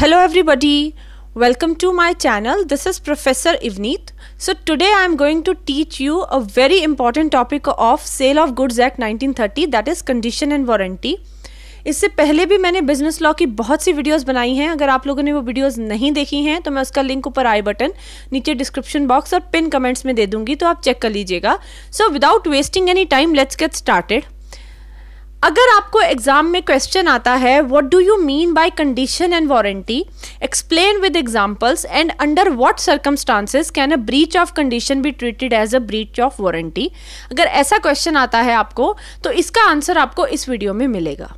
Hello everybody, welcome to my channel. This is Professor Ivneet. So today I am going to teach you a very important topic of Sale of Goods Act 1930 that is condition and warranty. इससे पहले भी मैंने business law की बहुत सी videos बनाई हैं अगर आप लोगों ने वो वीडियोस नहीं देखी हैं तो मैं उसका लिंक ऊपर आई बटन नीचे डिस्क्रिप्शन बॉक्स और पिन कमेंट्स में दे दूंगी तो आप चेक कर लीजिएगा so without wasting any time let's get started अगर आपको एग्ज़ाम में क्वेश्चन आता है what do you mean by condition and warranty explain with examples and under what circumstances can a breach of condition be treated as a breach of warranty अगर ऐसा question आता है आपको तो इसका आंसर आपको इस वीडियो में मिलेगा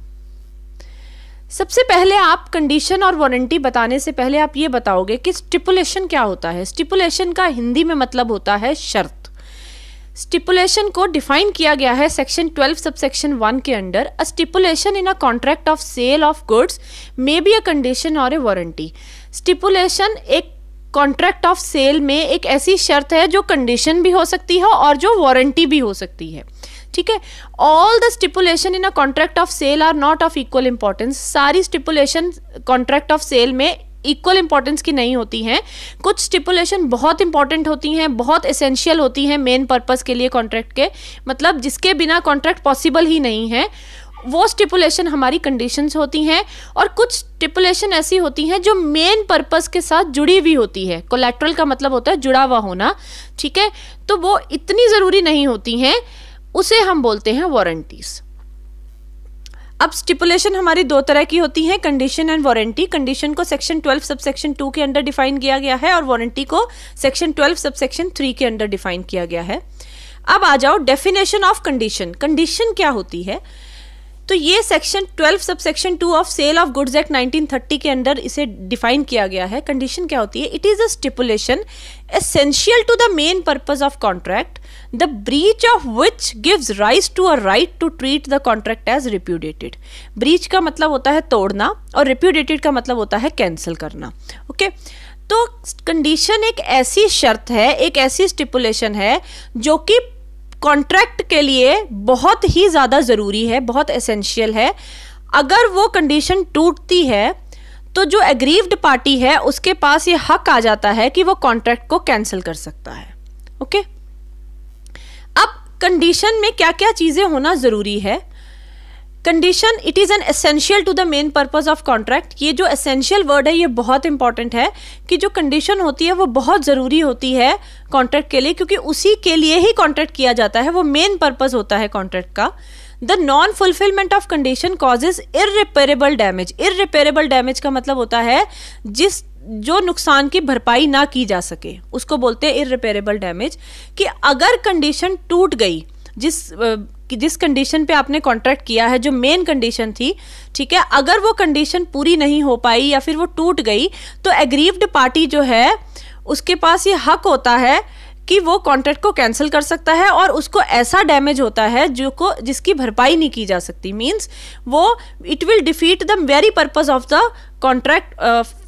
सबसे पहले आप कंडीशन और वारंटी बताने से पहले आप ये बताओगे कि स्टिपुलेशन क्या होता है स्टिपुलेशन का हिंदी में मतलब होता है शर्त स्टिपुलेशन को डिफाइन किया गया है सेक्शन 12 सबसेक्शन 1 के under a stipulation in a contract of sale of goods may be a condition और ए वारंटी स्टिपुलेशन एक कॉन्ट्रैक्ट ऑफ सेल में एक ऐसी शर्त है जो कंडीशन भी हो सकती है और जो वारंटी भी हो सकती है ठीक है all the stipulation in a contract of sale are not of equal importance सारी स्टिपुलेशन कॉन्ट्रैक्ट ऑफ सेल में इक्वल इंपॉर्टेंस की नहीं होती हैं कुछ स्टिपुलेशन बहुत इंपॉर्टेंट होती हैं बहुत एसेंशियल होती हैं मेन पर्पज़ के लिए कॉन्ट्रैक्ट के मतलब जिसके बिना कॉन्ट्रैक्ट पॉसिबल ही नहीं है वो स्टिपुलेशन हमारी कंडीशंस होती हैं और कुछ स्टिपुलेशन ऐसी होती हैं जो मेन पर्पस के साथ जुड़ी हुई होती है कोलेट्रल का मतलब होता है जुड़ा हुआ होना ठीक है तो वो इतनी ज़रूरी नहीं होती हैं उसे हम बोलते हैं वारंटीज़ अब स्टिपुलेशन हमारी दो तरह की होती है कंडीशन एंड वारंटी कंडीशन को सेक्शन 12 सब सेक्शन टू के अंडर डिफाइन किया गया है और वारंटी को सेक्शन 12 सब सेक्शन थ्री के अंडर डिफाइन किया गया है अब आ जाओ डेफिनेशन ऑफ कंडीशन कंडीशन क्या होती है तो ये section 12 sub section two of sale of goods act 1930 के अंडर इसे डिफाइन किया गया है कंडीशन क्या होती है it is a stipulation essential to the main purpose of contract the breach of which gives rise to a right to treat the contract as repudiated breach का मतलब होता है तोड़ना और रिप्यूडेटेड का मतलब होता है कैंसिल करना ओके okay? तो कंडीशन एक ऐसी शर्त है एक ऐसी स्टिपुलेशन है जो कि कॉन्ट्रैक्ट के लिए बहुत ही ज़्यादा ज़रूरी है बहुत एसेंशियल है अगर वो कंडीशन टूटती है तो जो एग्रीव्ड पार्टी है उसके पास ये हक आ जाता है कि वो कॉन्ट्रैक्ट को कैंसिल कर सकता है ओके okay? कंडीशन में क्या क्या चीज़ें होना ज़रूरी है condition it is an essential to the main purpose of contract ये जो एसेंशियल वर्ड है ये बहुत इंपॉर्टेंट है कि जो कंडीशन होती है वो बहुत ज़रूरी होती है कॉन्ट्रैक्ट के लिए क्योंकि उसी के लिए ही कॉन्ट्रैक्ट किया जाता है वो मेन पर्पज़ होता है कॉन्ट्रैक्ट का the non fulfilment of condition causes irreparable damage irreparable damage का मतलब होता है जिस जो नुकसान की भरपाई ना की जा सके उसको बोलते हैं इरिपेरेबल डैमेज कि अगर कंडीशन टूट गई जिस कि जिस कंडीशन पे आपने कॉन्ट्रैक्ट किया है जो मेन कंडीशन थी ठीक है अगर वो कंडीशन पूरी नहीं हो पाई या फिर वो टूट गई तो एग्रीव्ड पार्टी जो है उसके पास ये हक होता है कि वो कॉन्ट्रैक्ट को कैंसिल कर सकता है और उसको ऐसा डैमेज होता है जो को जिसकी भरपाई नहीं की जा सकती मीन्स वो it will defeat the very purpose of the contract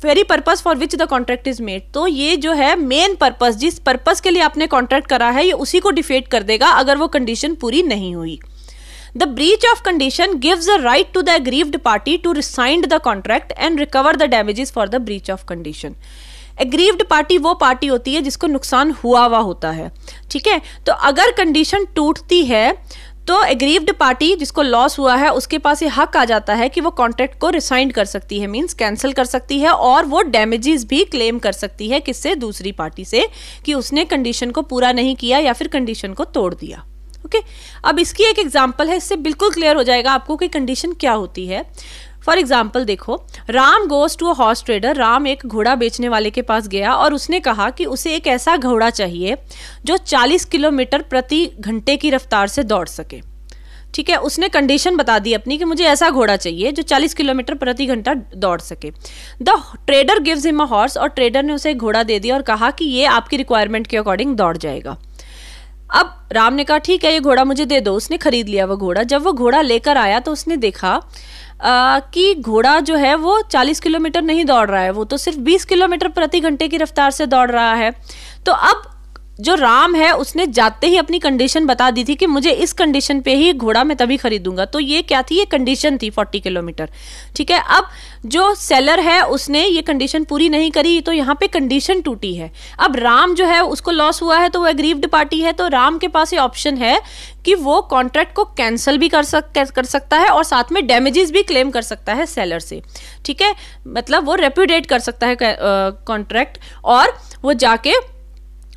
very purpose for which the contract is made तो ये जो है मेन पर्पज जिस पर्पज के लिए आपने कॉन्ट्रैक्ट करा है ये उसी को डिफेट कर देगा अगर वो कंडीशन पूरी नहीं हुई the breach of condition gives a right to the aggrieved party to rescind the contract and recover the damages for the breach of condition aggrieved party वो पार्टी होती है जिसको नुकसान हुआ हुआ होता है ठीक है तो अगर कंडीशन टूटती है तो एग्रीव्ड पार्टी जिसको लॉस हुआ है उसके पास ये हक आ जाता है कि वो कॉन्ट्रैक्ट को रिसाइन कर सकती है मीन्स कैंसिल कर सकती है और वो डैमेजेस भी क्लेम कर सकती है किससे दूसरी पार्टी से कि उसने कंडीशन को पूरा नहीं किया या फिर कंडीशन को तोड़ दिया ओके okay? अब इसकी एक एग्जाम्पल है इससे बिल्कुल क्लियर हो जाएगा आपको कि कंडीशन क्या होती है फॉर एग्जाम्पल देखो Ram goes to a horse trader Ram एक घोड़ा बेचने वाले के पास गया और उसने कहा कि उसे एक ऐसा घोड़ा चाहिए जो 40 किलोमीटर प्रति घंटे की रफ्तार से दौड़ सके ठीक है उसने कंडीशन बता दी अपनी कि मुझे ऐसा घोड़ा चाहिए जो 40 किलोमीटर प्रति घंटा दौड़ सके the trader gives him a horse और ट्रेडर ने उसे घोड़ा दे दिया और कहा कि ये आपकी रिक्वायरमेंट के अकॉर्डिंग दौड़ जाएगा अब राम ने कहा ठीक है ये घोड़ा मुझे दे दो उसने खरीद लिया वो घोड़ा जब वो घोड़ा लेकर आया तो उसने देखा कि घोड़ा जो है वो 40 किलोमीटर नहीं दौड़ रहा है वो तो सिर्फ 20 किलोमीटर प्रति घंटे की रफ्तार से दौड़ रहा है तो अब जो राम है उसने जाते ही अपनी कंडीशन बता दी थी कि मुझे इस कंडीशन पे ही घोड़ा मैं तभी खरीदूंगा तो ये क्या थी ये कंडीशन थी फोर्टी किलोमीटर ठीक है अब जो सेलर है उसने ये कंडीशन पूरी नहीं करी तो यहाँ पे कंडीशन टूटी है अब राम जो है उसको लॉस हुआ है तो वो अग्रीव्ड पार्टी है तो राम के पास ये ऑप्शन है कि वो कॉन्ट्रैक्ट को कैंसिल भी कर सक कर सकता है और साथ में डैमेजेस भी क्लेम कर सकता है सेलर से ठीक है मतलब वो रेप्यूडेट कर सकता है कॉन्ट्रैक्ट और वो जाके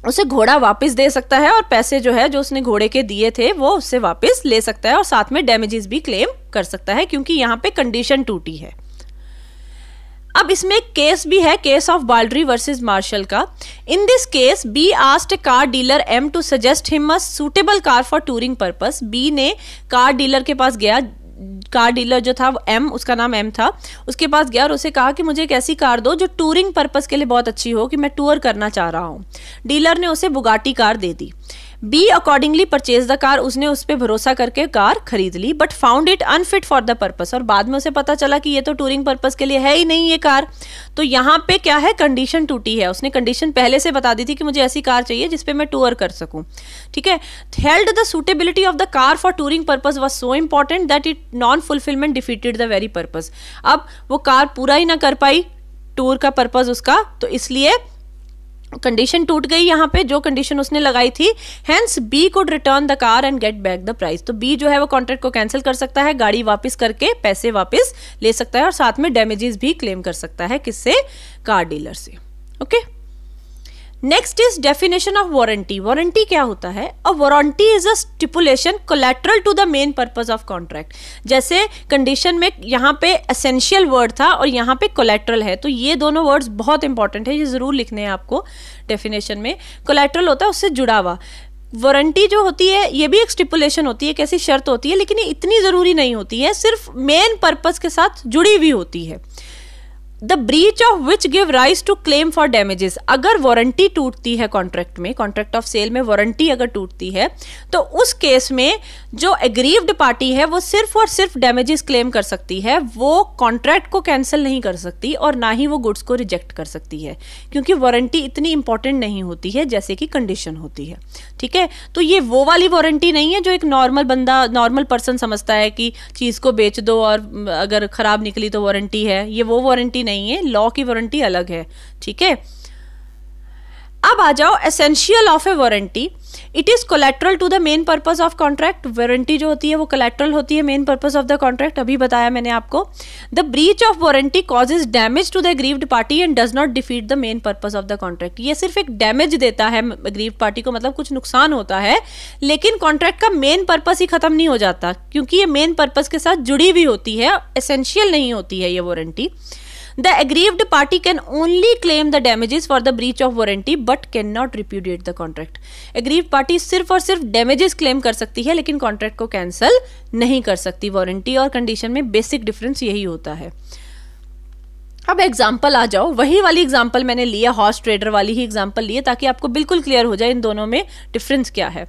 उसे घोड़ा वापस दे सकता है और पैसे जो है जो उसने घोड़े के दिए थे वो उससे वापस ले सकता है और साथ में डैमेजेस भी क्लेम कर सकता है क्योंकि यहाँ पे कंडीशन टूटी है अब इसमें एक केस भी है case of Baldry versus Marshall का in this case B asked car dealer M to suggest him a suitable car for touring purpose B ने कार डीलर के पास गया कार डीलर जो था एम उसका नाम एम था उसके पास गया और उसे कहा कि मुझे एक ऐसी कार दो जो टूरिंग पर्पज़ के लिए बहुत अच्छी हो कि मैं टूर करना चाह रहा हूँ डीलर ने उसे बुगाटी कार दे दी B accordingly purchase the car उसने उस पर भरोसा करके कार खरीद ली but found it unfit for the purpose और बाद में उसे पता चला कि ये तो टूरिंग पर्पस के लिए है ही नहीं ये कार तो यहाँ पे क्या है कंडीशन टूटी है उसने कंडीशन पहले से बता दी थी कि मुझे ऐसी कार चाहिए जिसपे मैं टूर कर सकूँ ठीक है held the suitability of the car for touring purpose was so important that it non fulfilment defeated the very purpose अब वो कार पूरा ही ना कर पाई टूर का पर्पज उसका तो इसलिए कंडीशन टूट गई यहाँ पे जो कंडीशन उसने लगाई थी hence B could return the car and get back the price तो बी जो है वो कॉन्ट्रैक्ट को कैंसिल कर सकता है गाड़ी वापस करके पैसे वापस ले सकता है और साथ में डैमेजेस भी क्लेम कर सकता है किससे कार डीलर से okay okay? Next is definition of warranty warranty क्या होता है a warranty is a stipulation collateral to the main purpose of contract जैसे कंडीशन में यहाँ पे असेंशियल वर्ड था और यहाँ पे कोलेट्रल है तो ये दोनों वर्ड्स बहुत इंपॉर्टेंट है ये ज़रूर लिखने हैं आपको डेफिनेशन में कोलेट्रल होता है उससे जुड़ा हुआ वारंटी जो होती है ये भी एक स्टिपुलेशन होती है कैसी शर्त होती है लेकिन ये इतनी ज़रूरी नहीं होती है सिर्फ मेन पर्पज़ के साथ जुड़ी हुई होती है the breach of which give rise to claim for damages अगर वारंटी टूटती है कॉन्ट्रैक्ट में कॉन्ट्रैक्ट ऑफ सेल में वारंटी अगर टूटती है तो उस केस में जो एग्रीव्ड पार्टी है वो सिर्फ और सिर्फ डैमेजेस क्लेम कर सकती है वो कॉन्ट्रैक्ट को कैंसिल नहीं कर सकती और ना ही वो गुड्स को रिजेक्ट कर सकती है क्योंकि वारंटी इतनी इंपॉर्टेंट नहीं होती है जैसे कि कंडीशन होती है ठीक है तो ये वो वाली वारंटी नहीं है जो एक नॉर्मल बंदा नॉर्मल पर्सन समझता है कि चीज़ को बेच दो और अगर ख़राब निकली तो वारंटी है ये वो वारंटी नहीं नहीं है लॉ की वारंटी अलग है ठीक है अब आ जाओ essential of a warranty it is collateral to the main purpose of contract warranty जो होती है वो कोलेट्रल होती है main purpose of the contract अभी बताया मैंने आपको the breach of warranty causes damage to the grieved party and does not defeat the main purpose of the contract ये सिर्फ एक डैमेज देता है ग्रीव्ड पार्टी को मतलब कुछ नुकसान होता है लेकिन कॉन्ट्रैक्ट का मेन पर्पज ही खत्म नहीं हो जाता क्योंकि ये मेन पर्पज के साथ जुड़ी हुई होती है एसेंशियल नहीं होती है ये warranty the aggrieved party can only claim the damages for the breach of warranty but can not repudiate the contract aggrieved party सिर्फ और सिर्फ डैमेजेस क्लेम कर सकती है लेकिन कॉन्ट्रैक्ट को कैंसिल नहीं कर सकती वारंटी और कंडीशन में बेसिक डिफरेंस यही होता है अब एग्जाम्पल आ जाओ वही वाली एग्जाम्पल मैंने लिया हॉर्स ट्रेडर वाली ही एग्जाम्पल लिए ताकि आपको बिल्कुल क्लियर हो जाए इन दोनों में डिफरेंस क्या है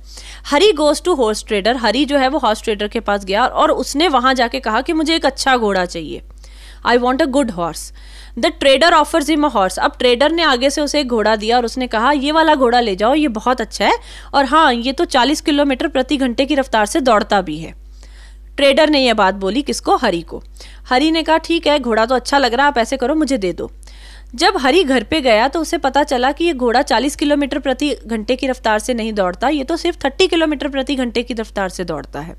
Hari goes to horse trader Hari जो है वो हॉर्स ट्रेडर के पास गया और उसने वहां जाके कहा कि मुझे एक अच्छा घोड़ा चाहिए I want a good horse the trader offers him a horse अब ट्रेडर ने आगे से उसे एक घोड़ा दिया और उसने कहा ये वाला घोड़ा ले जाओ ये बहुत अच्छा है और हाँ ये तो चालीस किलोमीटर प्रति घंटे की रफ्तार से दौड़ता भी है ट्रेडर ने यह बात बोली किसको हरी को हरी ने कहा ठीक है घोड़ा तो अच्छा लग रहा है आप ऐसे करो मुझे दे दो जब हरी घर पे गया तो उसे पता चला कि ये घोड़ा 40 किलोमीटर प्रति घंटे की रफ्तार से नहीं दौड़ता ये तो सिर्फ 30 किलोमीटर प्रति घंटे की रफ्तार से दौड़ता है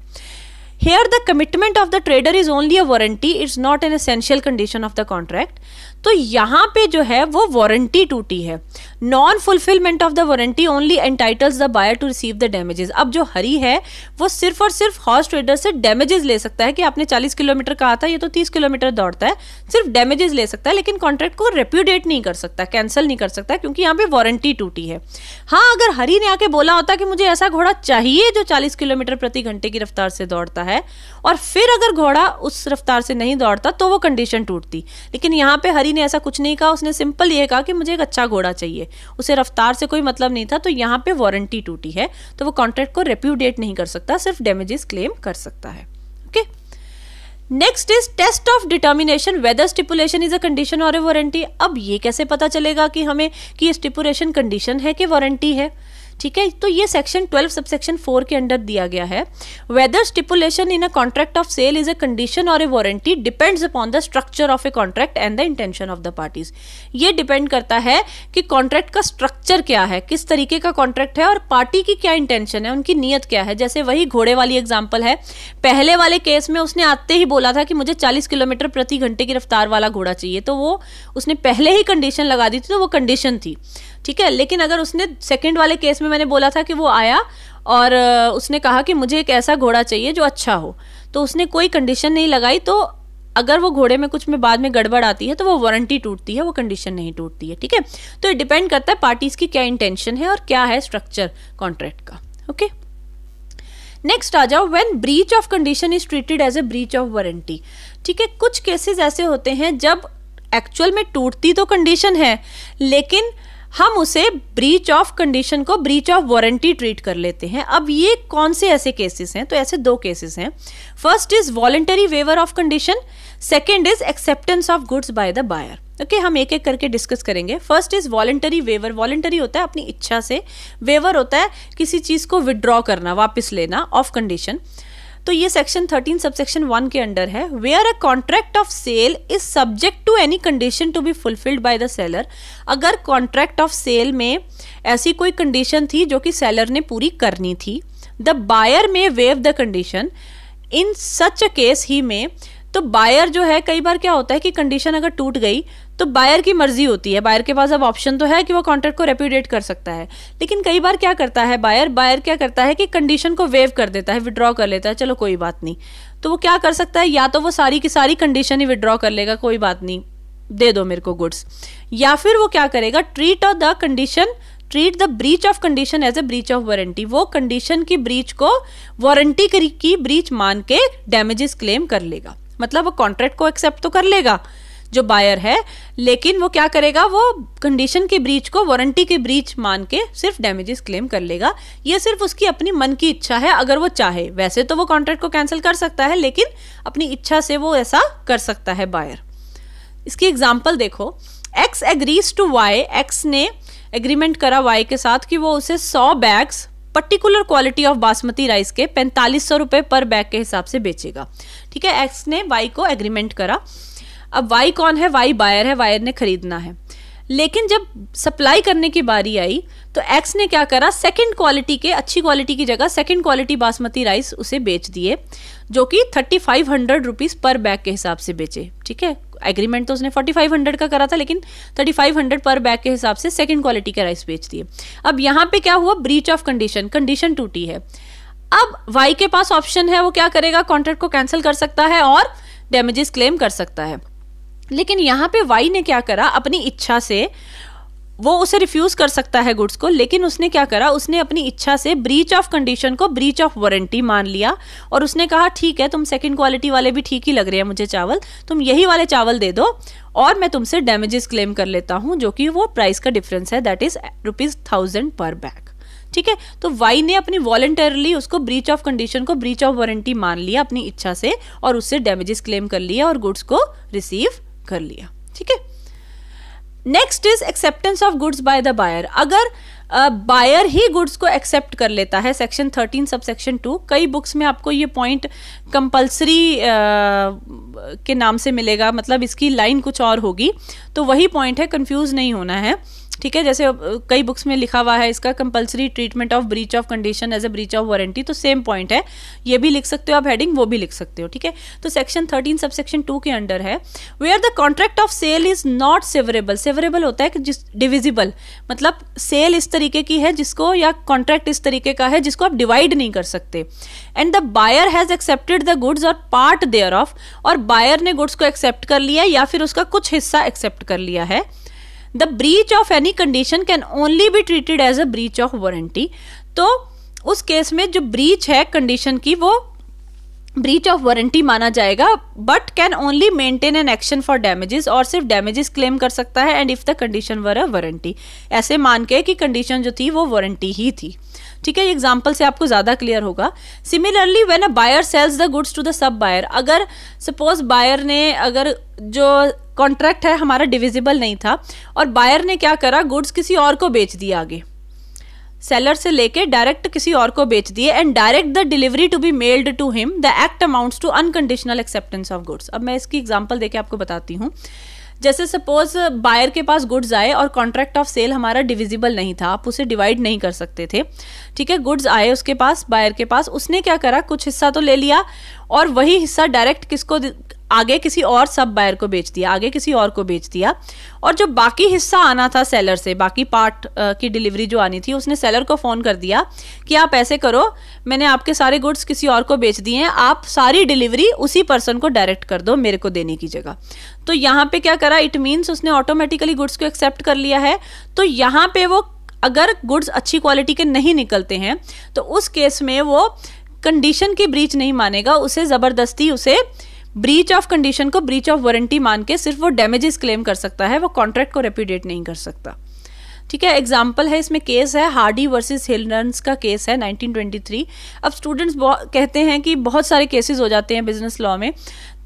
here the commitment of the trader is only a warranty it's not an essential condition of the contract तो यहाँ पे जो है वो वारंटी टूटी है non fulfilment of the warranty only entitles the buyer to receive the damages अब जो हरी है वो सिर्फ और सिर्फ हॉर्स ट्रेडर से डैमेजेस ले सकता है कि आपने 40 किलोमीटर कहा था ये तो 30 किलोमीटर दौड़ता है सिर्फ डैमेजेस ले सकता है लेकिन कॉन्ट्रैक्ट को रेप्यूडेट नहीं कर सकता कैंसिल नहीं कर सकता क्योंकि यहाँ पे वारंटी टूटी है हाँ अगर हरी ने आके बोला होता कि मुझे ऐसा घोड़ा चाहिए जो चालीस किलोमीटर प्रति घंटे की रफ्तार से दौड़ता है और फिर अगर घोड़ा उस रफ्तार से नहीं दौड़ता तो वो कंडीशन टूटती लेकिन यहाँ पे हरी ने ऐसा कुछ नहीं कहा उसने सिंपल ये कहा कि मुझे एक अच्छा घोड़ा चाहिए उसे रफ्तार से कोई मतलब नहीं था तो यहाँ पे वारंटी टूटी है तो वो कॉन्ट्रैक्ट को रेप्यूडेट नहीं कर सकता सिर्फ डैमेजेस क्लेम कर सकता है okay next is test of determination whether stipulation is a condition और ए वारंटी अब ये कैसे पता चलेगा कि हमें कि स्टिपुलेशन कंडीशन है कि वारंटी है ठीक है तो ये सेक्शन 12 सब सेक्शन 4 के अंडर दिया गया है whether stipulation in a contract of sale is a condition और a warranty depends upon the structure of a contract and the intention of the parties ये डिपेंड करता है कि कॉन्ट्रैक्ट का स्ट्रक्चर क्या है किस तरीके का कॉन्ट्रैक्ट है और पार्टी की क्या इंटेंशन है उनकी नीयत क्या है जैसे वही घोड़े वाली एग्जाम्पल है पहले वाले केस में उसने आते ही बोला था कि मुझे चालीस किलोमीटर प्रति घंटे की रफ्तार वाला घोड़ा चाहिए तो वो उसने पहले ही कंडीशन लगा दी थी तो वो कंडीशन थी ठीक है लेकिन अगर उसने सेकेंड वाले केस में मैंने बोला था कि वो आया और उसने कहा कि मुझे एक ऐसा घोड़ा चाहिए जो अच्छा हो तो उसने कोई कंडीशन नहीं लगाई तो अगर वो घोड़े में कुछ में बाद में गड़बड़ आती है तो वो वारंटी टूटती है वो कंडीशन नहीं टूटती है ठीक है तो ये डिपेंड करता है पार्टीज की क्या इंटेंशन है और क्या है स्ट्रक्चर कॉन्ट्रैक्ट का ओके नेक्स्ट आ जाओ when breach of condition is treated as a breach of warranty ठीक है कुछ केसेस ऐसे होते हैं जब एक्चुअल में टूटती तो कंडीशन है लेकिन हम उसे ब्रीच ऑफ कंडीशन को ब्रीच ऑफ वारंटी ट्रीट कर लेते हैं अब ये कौन से ऐसे केसेस हैं तो ऐसे दो केसेस हैं first is voluntary waiver of condition second is acceptance of goods by the buyer okay हम एक एक करके डिस्कस करेंगे first is voluntary waiver voluntary होता है अपनी इच्छा से वेवर होता है किसी चीज़ को विदड्रॉ करना वापस लेना ऑफ कंडीशन तो ये सेक्शन 13 सबसेक्शन 1 के अंडर है where a contract of sale is subject to any condition to be fulfilled by the seller अगर कॉन्ट्रैक्ट ऑफ सेल में ऐसी कोई कंडीशन थी जो कि सेलर ने पूरी करनी थी द बायर में waive the condition in such a case ही में तो बायर जो है कई बार क्या होता है कि कंडीशन अगर टूट गई तो बायर की मर्जी होती है बायर के पास अब ऑप्शन तो है कि वो कॉन्ट्रैक्ट को रेप्यूडेट कर सकता है लेकिन कई बार क्या करता है बायर बायर क्या करता है कि कंडीशन को वेव कर देता है विड्रॉ कर लेता है चलो कोई बात नहीं तो वो क्या कर सकता है या तो वो सारी की सारी कंडीशन ही विड्रॉ कर लेगा कोई बात नहीं दे दो मेरे को गुड्स या फिर वो क्या करेगा treat of the condition treat the breach of condition as a breach of warranty वो कंडीशन की ब्रीच को वारंटी की ब्रीच मान के डैमेजेस क्लेम कर लेगा मतलब वो कॉन्ट्रैक्ट को एक्सेप्ट तो कर लेगा जो बायर है लेकिन वो क्या करेगा वो कंडीशन के ब्रीच को वारंटी के ब्रीच मान के सिर्फ डैमेजेस क्लेम कर लेगा ये सिर्फ उसकी अपनी मन की इच्छा है अगर वो चाहे वैसे तो वो कॉन्ट्रैक्ट को कैंसिल कर सकता है लेकिन अपनी इच्छा से वो ऐसा कर सकता है बायर इसकी एग्जाम्पल देखो X agrees to Y X ने एग्रीमेंट करा वाई के साथ कि वो उसे सौ bags particular quality of basmati rice के पैंतालीस सौ रुपये पर बैग के हिसाब से बेचेगा ठीक है एक्स ने वाई को एग्रीमेंट करा अब वाई कौन है वाई बायर है वायर ने खरीदना है लेकिन जब सप्लाई करने की बारी आई तो एक्स ने क्या करा सेकंड क्वालिटी के अच्छी क्वालिटी की जगह सेकंड क्वालिटी बासमती राइस उसे बेच दिए जो कि thirty five hundred rupees per bag के हिसाब से बेचे ठीक है एग्रीमेंट तो उसने फोर्टी फाइव हंड्रेड का करा था लेकिन thirty five hundred per bag के हिसाब से सेकंड क्वालिटी का राइस बेच दिए अब यहाँ पे क्या हुआ ब्रीच ऑफ कंडीशन कंडीशन टूटी है अब वाई के पास ऑप्शन है वो क्या करेगा कॉन्ट्रैक्ट को कैंसिल कर सकता है और डैमेजेस क्लेम कर सकता है लेकिन यहाँ पे वाई ने क्या करा अपनी इच्छा से वो उसे रिफ्यूज कर सकता है गुड्स को लेकिन उसने क्या करा उसने अपनी इच्छा से ब्रीच ऑफ कंडीशन को ब्रीच ऑफ वारंटी मान लिया और उसने कहा ठीक है तुम सेकंड क्वालिटी वाले भी ठीक ही लग रहे हैं मुझे चावल तुम यही वाले चावल दे दो और मैं तुमसे डैमेजेस क्लेम कर लेता हूँ जो कि वो प्राइस का डिफरेंस है that is rupees thousand per bag ठीक है तो वाई ने अपनी वॉलेंटरली उसको ब्रीच ऑफ कंडीशन को ब्रीच ऑफ वारंटी मान लिया अपनी इच्छा से और उससे डैमेजेस क्लेम कर लिया और गुड्स को रिसीव कर लिया ठीक है next is acceptance of goods by the buyer अगर बायर ही गुड्स को एक्सेप्ट कर लेता है section thirteen sub section two कई बुक्स में आपको ये पॉइंट कंपल्सरी uh, के नाम से मिलेगा मतलब इसकी लाइन कुछ और होगी तो वही पॉइंट है कंफ्यूज नहीं होना है ठीक है जैसे कई बुक्स में लिखा हुआ है इसका compulsory treatment of breach of condition as a breach of warranty तो सेम पॉइंट है ये भी लिख सकते हो आप हेडिंग वो भी लिख सकते हो ठीक है तो section thirteen sub section two के अंडर है where the contract of sale is not severable severable होता है कि जिस डिविजिबल मतलब सेल इस तरीके की है जिसको या कॉन्ट्रैक्ट इस तरीके का है जिसको आप डिवाइड नहीं कर सकते and the buyer has accepted the goods और पार्ट देयर ऑफ और बायर ने गुड्स को एक्सेप्ट कर लिया या फिर उसका कुछ हिस्सा एक्सेप्ट कर लिया है the breach of any condition can only be treated as a breach of warranty तो उस केस में जो ब्रीच है कंडीशन की वो ब्रीच ऑफ वारंटी माना जाएगा but can only maintain an action for damages और सिर्फ डैमेजेस क्लेम कर सकता है and if the condition were a warranty ऐसे मान के कि कंडीशन जो थी वो वारंटी ही थी ठीक है एग्जाम्पल से आपको ज़्यादा क्लियर होगा similarly when a buyer sells the goods to the sub buyer अगर सपोज बायर ने अगर जो कॉन्ट्रैक्ट है हमारा डिविजिबल नहीं था और बायर ने क्या करा गुड्स किसी और को बेच दिया आगे सेलर से लेके डायरेक्ट किसी और को बेच दिए and direct the delivery to be mailed to him the act amounts to unconditional acceptance of goods अब मैं इसकी एग्जांपल देके आपको बताती हूँ जैसे सपोज बायर uh, के पास गुड्स आए और कॉन्ट्रैक्ट ऑफ सेल हमारा डिविजिबल नहीं था आप उसे डिवाइड नहीं कर सकते थे ठीक है गुड्स आए उसके पास बायर के पास उसने क्या करा कुछ हिस्सा तो ले लिया और वही हिस्सा डायरेक्ट किसको आगे किसी और सब बायर को बेच दिया आगे किसी और को बेच दिया और जो बाकी हिस्सा आना था सेलर से बाकी पार्ट की डिलीवरी जो आनी थी उसने सेलर को फ़ोन कर दिया कि आप ऐसे करो मैंने आपके सारे गुड्स किसी और को बेच दिए हैं आप सारी डिलीवरी उसी पर्सन को डायरेक्ट कर दो मेरे को देने की जगह तो यहाँ पे क्या करा इट मीन्स उसने ऑटोमेटिकली गुड्स को एक्सेप्ट कर लिया है तो यहाँ पे वो अगर गुड्स अच्छी क्वालिटी के नहीं निकलते हैं तो उस केस में वो कंडीशन की ब्रीच नहीं मानेगा उसे ज़बरदस्ती उसे ब्रीच ऑफ कंडीशन को ब्रीच ऑफ वारंटी मान के सिर्फ वो डैमेजेस क्लेम कर सकता है वो कॉन्ट्रैक्ट को रेप्यूडेट नहीं कर सकता ठीक है एग्जाम्पल है इसमें केस है हार्डी वर्सेस हिलनर्स का केस है 1923 अब स्टूडेंट्स कहते हैं कि बहुत सारे केसेस हो जाते हैं बिजनेस लॉ में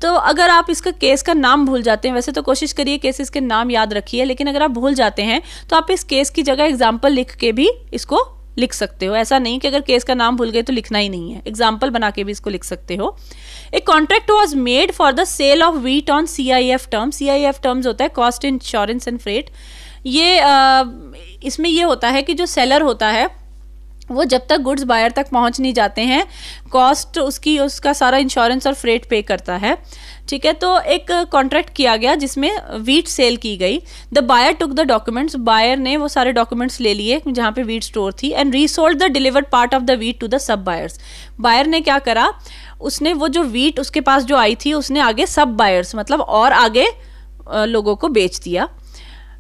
तो अगर आप इसका केस का नाम भूल जाते हैं वैसे तो कोशिश करिए केसेस के नाम याद रखिए लेकिन अगर आप भूल जाते हैं तो आप इस केस की जगह एग्जाम्पल लिख के भी इसको लिख सकते हो ऐसा नहीं कि अगर केस का नाम भूल गए तो लिखना ही नहीं है एग्जाम्पल बना के भी इसको लिख सकते हो a contract was made for the sale of wheat on C I F term C I F terms होता है कॉस्ट इंश्योरेंस एंड फ्रेट ये आ, इसमें ये होता है कि जो सेलर होता है वो जब तक गुड्स बायर तक पहुंच नहीं जाते हैं कॉस्ट उसकी उसका सारा इंश्योरेंस और फ्रेट पे करता है ठीक है तो एक कॉन्ट्रैक्ट किया गया जिसमें वीट सेल की गई the buyer took the documents buyer ने वो सारे डॉक्यूमेंट्स ले लिए जहाँ पे वीट स्टोर थी and resold the delivered part of the wheat to the sub buyers buyer ने क्या करा उसने वो जो वीट उसके पास जो आई थी उसने आगे सब बायर्स मतलब और आगे लोगों को बेच दिया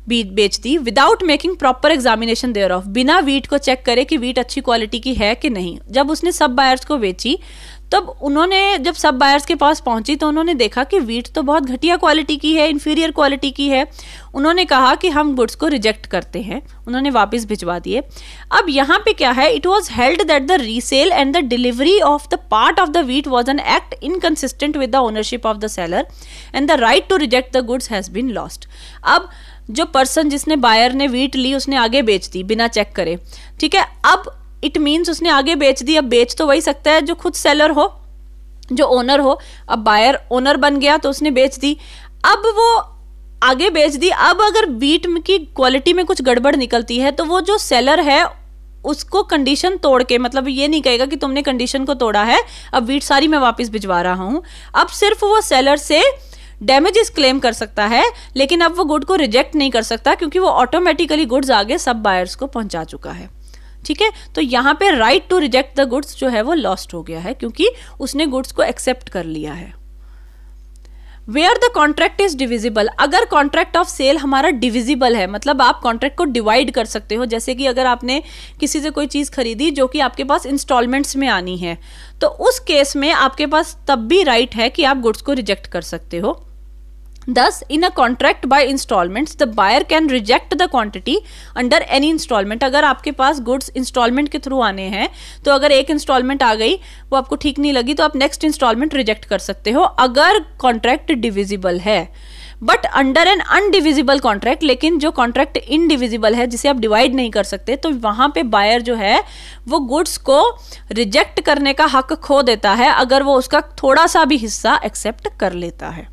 बीट बेचती without making proper examination there of बिना वीट को चेक करे कि वीट अच्छी क्वालिटी की है कि नहीं जब उसने सब बायर्स को बेची तब उन्होंने जब सब बायर्स के पास पहुंची तो उन्होंने देखा कि वीट तो बहुत घटिया क्वालिटी की है इन्फीरियर क्वालिटी की है उन्होंने कहा कि हम गुड्स को रिजेक्ट करते हैं उन्होंने वापस भिजवा दिए अब यहाँ पे क्या है it was held that the resale and the delivery of the part of the wheat was an act inconsistent with the ownership of the seller and the right to reject the goods has been lost अब जो person जिसने buyer ने wheat ली उसने आगे बेच दी बिना check करे ठीक है अब इट मीन्स उसने आगे बेच दी अब बेच तो वही सकता है जो खुद सेलर हो जो ओनर हो अब बायर ओनर बन गया तो उसने बेच दी अब वो आगे बेच दी अब अगर बीट की क्वालिटी में कुछ गड़बड़ निकलती है तो वो जो सेलर है उसको कंडीशन तोड़ के मतलब ये नहीं कहेगा कि तुमने कंडीशन को तोड़ा है अब वीट सारी मैं वापस भिजवा रहा हूँ अब सिर्फ वो सेलर से डैमेजेस क्लेम कर सकता है लेकिन अब वो गुड को रिजेक्ट नहीं कर सकता क्योंकि वो ऑटोमेटिकली गुड्स आगे सब बायर्स को पहुंचा चुका है ठीक है तो यहाँ पे right to reject the goods जो है वो लॉस्ट हो गया है क्योंकि उसने गुड्स को एक्सेप्ट कर लिया है where the contract is divisible अगर कॉन्ट्रैक्ट ऑफ सेल हमारा डिविजिबल है मतलब आप कॉन्ट्रैक्ट को डिवाइड कर सकते हो जैसे कि अगर आपने किसी से कोई चीज़ खरीदी जो कि आपके पास इंस्टॉलमेंट्स में आनी है तो उस केस में आपके पास तब भी राइट right है कि आप गुड्स को रिजेक्ट कर सकते हो thus in a contract by installments, the buyer can reject the quantity under any instalment अगर आपके पास गुड्स इंस्टॉलमेंट के थ्रू आने हैं तो अगर एक इंस्टॉलमेंट आ गई वो आपको ठीक नहीं लगी तो आप नेक्स्ट इंस्टॉलमेंट रिजेक्ट कर सकते हो अगर कॉन्ट्रैक्ट डिविजिबल है but under an undivisible contract लेकिन जो कॉन्ट्रैक्ट इनडिविजिबल है जिसे आप डिवाइड नहीं कर सकते तो वहाँ पे बायर जो है वो गुड्स को रिजेक्ट करने का हक खो देता है अगर वो उसका थोड़ा सा भी हिस्सा एक्सेप्ट कर लेता है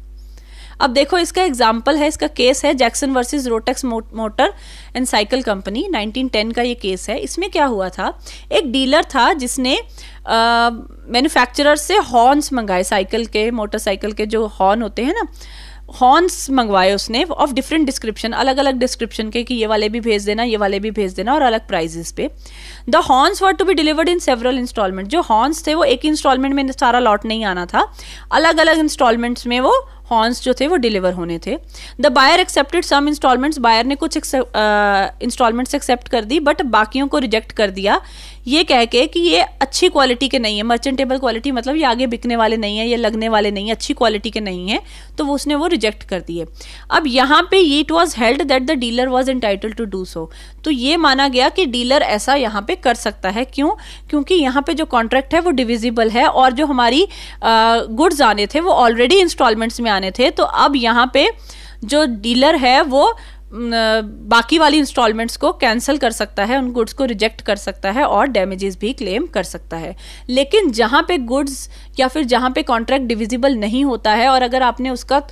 अब देखो इसका एग्जाम्पल है इसका केस है Jackson versus Rotex motor and cycle company 1910 का ये केस है इसमें क्या हुआ था एक डीलर था जिसने मैन्युफैक्चरर से हॉर्न्स मंगाए साइकिल के मोटरसाइकिल के जो हॉर्न होते हैं ना हॉर्न्स मंगवाए उसने ऑफ डिफरेंट डिस्क्रिप्शन अलग अलग डिस्क्रिप्शन के कि ये वाले भी भेज देना ये वाले भी भेज देना और अलग प्राइजेस पे the horns were to be delivered in several instalment जो हॉर्न्स थे वो एक इंस्टॉलमेंट में सारा लॉट नहीं आना था अलग अलग इंस्टॉलमेंट्स में वो हॉर्न्स जो थे वो डिलीवर होने थे the buyer accepted some instalments buyer ने कुछ इंस्टॉलमेंट्स एक्सेप्ट कर दी बट बाकियों को रिजेक्ट कर दिया ये कह के कि ये अच्छी क्वालिटी के नहीं है मर्चेंटेबल क्वालिटी मतलब ये आगे बिकने वाले नहीं है ये लगने वाले नहीं है अच्छी क्वालिटी के नहीं है तो वो उसने वो रिजेक्ट कर दिए अब यहाँ पे ये it was held that the dealer was entitled to do so तो ये माना गया कि डीलर ऐसा यहाँ पे कर सकता है क्यों क्योंकि यहाँ पे जो कॉन्ट्रैक्ट है वो डिविजिबल है और जो हमारी गुड्स आने थे वो ऑलरेडी इंस्टॉलमेंट्स में आने थे तो अब यहाँ पे जो डीलर है वो बाकी वाली इंस्टॉलमेंट्स को कैंसिल कर सकता है उन गुड्स को रिजेक्ट कर सकता है और डैमेजेस भी क्लेम कर सकता है लेकिन जहाँ पे गुड्स या फिर जहाँ पे कॉन्ट्रैक्ट डिविजिबल नहीं होता है और अगर आपने उसका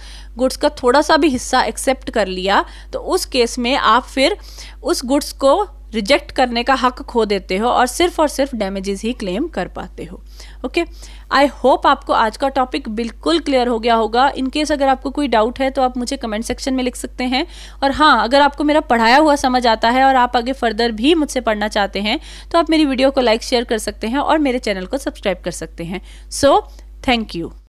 गुड्स का थोड़ा सा भी हिस्सा एक्सेप्ट कर लिया तो उस केस में आप फिर उस गुड्स को रिजेक्ट करने का हक खो देते हो और सिर्फ और सिर्फ डैमेजेस ही क्लेम कर पाते हो ओके आई होप आपको आज का टॉपिक बिल्कुल क्लियर हो गया होगा इन केस अगर आपको कोई डाउट है तो आप मुझे कमेंट सेक्शन में लिख सकते हैं और हाँ अगर आपको मेरा पढ़ाया हुआ समझ आता है और आप आगे फर्दर भी मुझसे पढ़ना चाहते हैं तो आप मेरी वीडियो को लाइक शेयर कर सकते हैं और मेरे चैनल को सब्सक्राइब कर सकते हैं सो थैंक यू